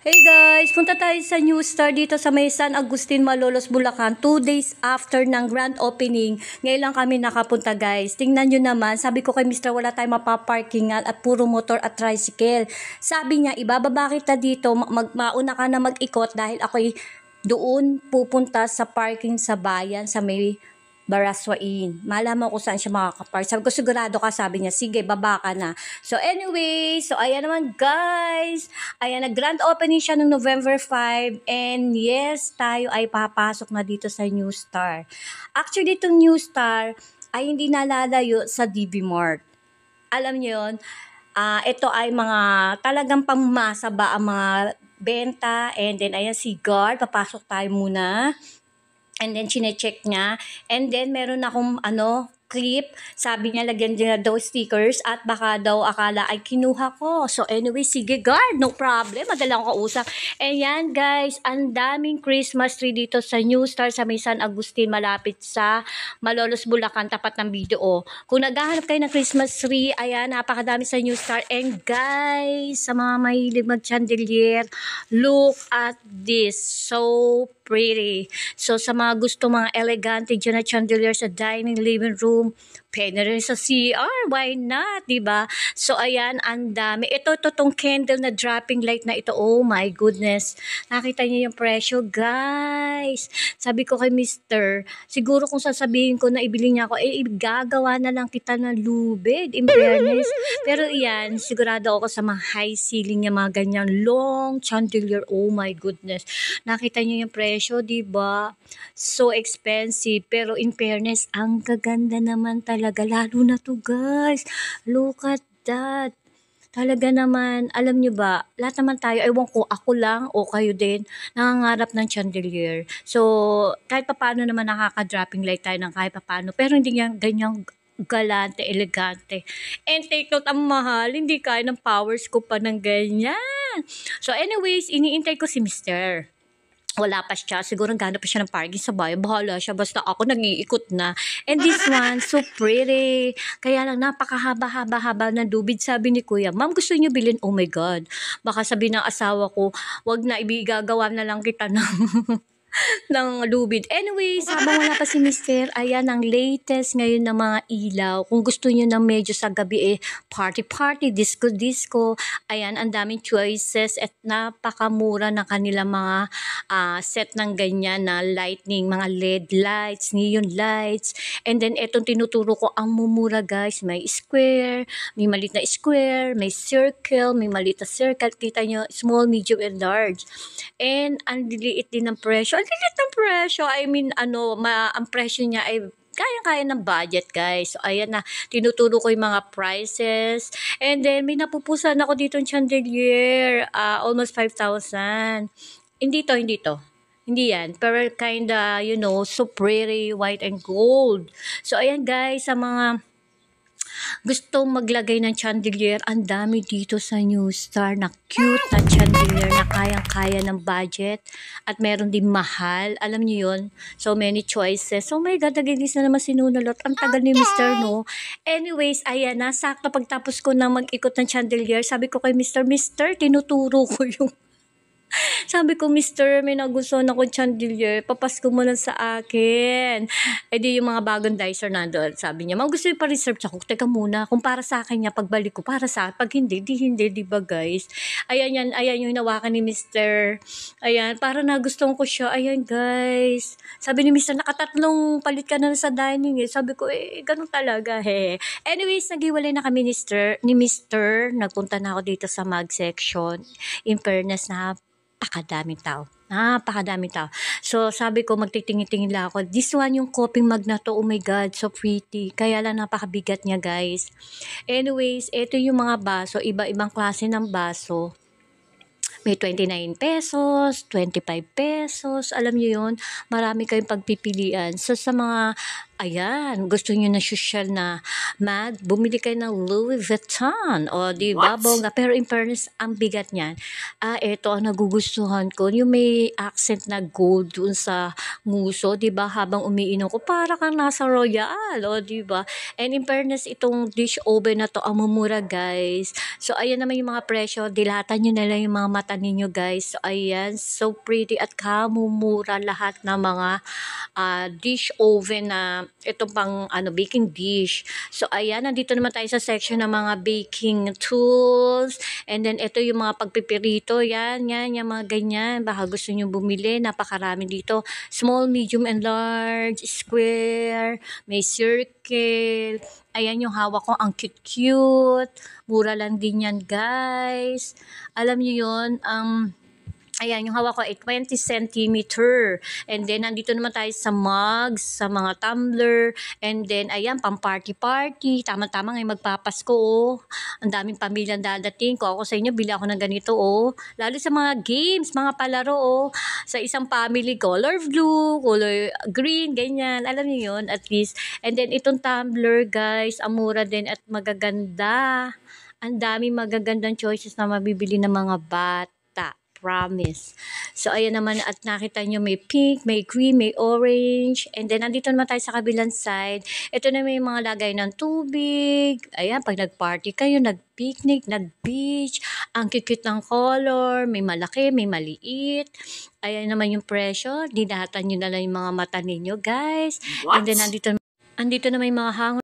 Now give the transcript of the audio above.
Hey guys! Punta tayo sa New Star dito sa may San Agustin, Malolos, Bulacan. Two days after ng grand opening. Ngayon lang kami nakapunta guys. Tingnan nyo naman, sabi ko kay Mr. wala tayong mapaparkingan at puro motor at tricycle. Sabi niya, ibababa kita dito, mag mauna ka na mag-ikot dahil ako'y doon pupunta sa parking sa bayan sa may Baraswain. Malaman ko saan siya makakapark. Sabi ko, sigurado ka, sabi niya, sige, baba ka na. So anyway, so ayan naman guys. Ayan, nag-grand opening siya noong November 5. And yes, tayo ay papasok na dito sa New Star. Actually, itong New Star ay hindi nalalayo sa DB Mart. Alam niyo yun, uh, ito ay mga talagang pangmasa ba ang mga benta. And then, ayan si guard. Papasok tayo muna. And then, chinecheck niya. And then, meron akong, ano, clip. Sabi niya, lagyan niya daw stickers at baka daw akala ay kinuha ko. So anyway, sige guard, no problem. Madalang ko usap. Ayan guys, ang daming Christmas tree dito sa New Star sa Misan Agustin malapit sa Malolos, Bulacan, tapat ng video. Oh. Kung naghahanap kayo ng Christmas tree, ayan, napakadami sa New Star. And guys, sa mga mahilig mag-chandelier, look at this. So pretty. So sa mga gusto mga elegante dyan na chandelier sa dining, living room, pwede rin sa CR, why not, di ba? So ayan, ang dami. Ito, ito tong candle na dropping light na ito. Oh my goodness. Nakita niyo yung presyo, guys. Sabi ko kay Mr. Siguro kung sasabihin ko na ibili niya ako, eh, gagawa na lang kita ng lubid, in fairness. Pero iyan, sigurado ako sa mga high ceiling niya, mga ganyan long chandelier. Oh my goodness. Nakita niyo yung presyo presyo, 'di ba? So expensive, pero in fairness, ang gaganda naman talaga lalo na 'to, guys. Look at that. Talaga naman, alam nyo ba, lahat naman tayo, ewan ko, ako lang o kayo din, nangangarap ng chandelier. So, kahit paano naman nakaka-dropping light tayo ng kahit paano, pero hindi yan ganyang galante, elegante. And take note, ang mahal, hindi kaya ng powers ko pa ng ganyan. So anyways, iniintay ko si Mr wala pa siya. Siguro gano'n pa siya ng parking sa bahay. Bahala siya. Basta ako nag na. And this one, so pretty. Kaya lang, napakahaba-haba-haba ng dubid. Sabi ni Kuya, Ma'am, gusto niyo bilhin? Oh my God. Baka sabi ng asawa ko, wag na, ibigagawa na lang kita ng ng lubid. Anyway, habang wala pa si Mister, ayan ang latest ngayon ng mga ilaw. Kung gusto niyo ng medyo sa gabi eh, party-party, disco-disco, ayan, ang daming choices at napakamura ng kanila mga uh, set ng ganyan na lightning, mga LED lights, neon lights. And then, etong tinuturo ko ang mumura guys. May square, may malit na square, may circle, may malit na circle. Kita nyo, small, medium, and large. And, ang liliit din ng presyo ang lilit ng presyo. I mean, ano, ma, ang presyo niya ay kaya-kaya ng budget, guys. So, ayan na. Tinuturo ko yung mga prices. And then, may napupusan ako dito ng chandelier. Uh, almost 5,000. Hindi to, hindi to. Hindi yan. Pero kinda, you know, so pretty, white and gold. So, ayan guys, sa mga gusto maglagay ng chandelier, ang dami dito sa New Star na cute na chandelier na kayang-kaya ng budget at meron din mahal. Alam niyo yon So many choices. oh my God, naginis na naman sinunalot. Ang tagal ni Mr. No. Anyways, ayan na. Sakto pagtapos ko na mag-ikot ng chandelier, sabi ko kay Mr. Mr. tinuturo ko yung sabi ko, Mr. may nagustuhan ako chandelier, papasko mo lang sa akin. E di yung mga bagong dicer nandoon, sabi niya, ma'am gusto niyo pa-reserve ako, teka muna, kung para sa akin niya, pagbalik ko, para sa pag hindi, di hindi, di ba guys? Ayan yan, ayan yung hinawakan ni Mr. Ayan, para nagustuhan ko siya, ayan guys. Sabi ni Mr. nakatatlong palit ka na sa dining eh. Sabi ko, eh, ganun talaga he. Anyways, naghiwalay na kami ni Mr. Ni Mr. Nagpunta na ako dito sa mag section. In fairness na napakadaming tao. Napakadaming tao. So, sabi ko, magtitingin-tingin lang ako. This one, yung coping mug na to, oh my God, so pretty. Kaya lang napakabigat niya, guys. Anyways, ito yung mga baso, iba-ibang klase ng baso. May 29 pesos, 25 pesos, alam nyo yon marami kayong pagpipilian. So sa mga, ayan, gusto nyo na social na, Mad, bumili kayo ng Louis Vuitton. O, di ba, bongga. Pero in fairness, ang bigat niyan. Ah, ito ang nagugustuhan ko. Yung may accent na gold dun sa nguso, di ba, habang umiinom ko, para kang nasa royal. O, di ba? And in fairness, itong dish oven na to, ang mumura, guys. So, ayan naman yung mga presyo. Dilatan nyo na lang yung mga mata mata ninyo guys. So, ayan, so pretty at kamumura lahat ng mga uh, dish oven na ito pang ano, baking dish. So, ayan, nandito naman tayo sa section ng mga baking tools. And then, ito yung mga pagpipirito. Yan, yan, yung mga ganyan. Baka gusto nyo bumili. Napakarami dito. Small, medium, and large, square, may circle, Ayan yung hawak ko. Ang cute-cute. Mura lang din yan, guys. Alam nyo yun, um, Ayan, yung hawak ko ay 20 centimeter. And then, nandito naman tayo sa mugs, sa mga tumbler. And then, ayan, pang party-party. Tama-tama ngayon magpapasko, oh. Ang daming pamilya dadating. Kung ako sa inyo, bila ako ng ganito, oh. Lalo sa mga games, mga palaro, oh. Sa isang family, color blue, color green, ganyan. Alam niyo yun, at least. And then, itong tumbler, guys, amura din at magaganda. Ang daming magagandang choices na mabibili ng mga bata promise. So, ayan naman at nakita nyo may pink, may green, may orange. And then, andito naman tayo sa kabilang side. Ito na may mga lagay ng tubig. Ayan, pag nag-party kayo, nag-picnic, nag-beach. Ang kikit ng color. May malaki, may maliit. Ayan naman yung presyo. Dinahatan nyo na lang yung mga mata ninyo, guys. What? And then, andito, andito na may mga hangon.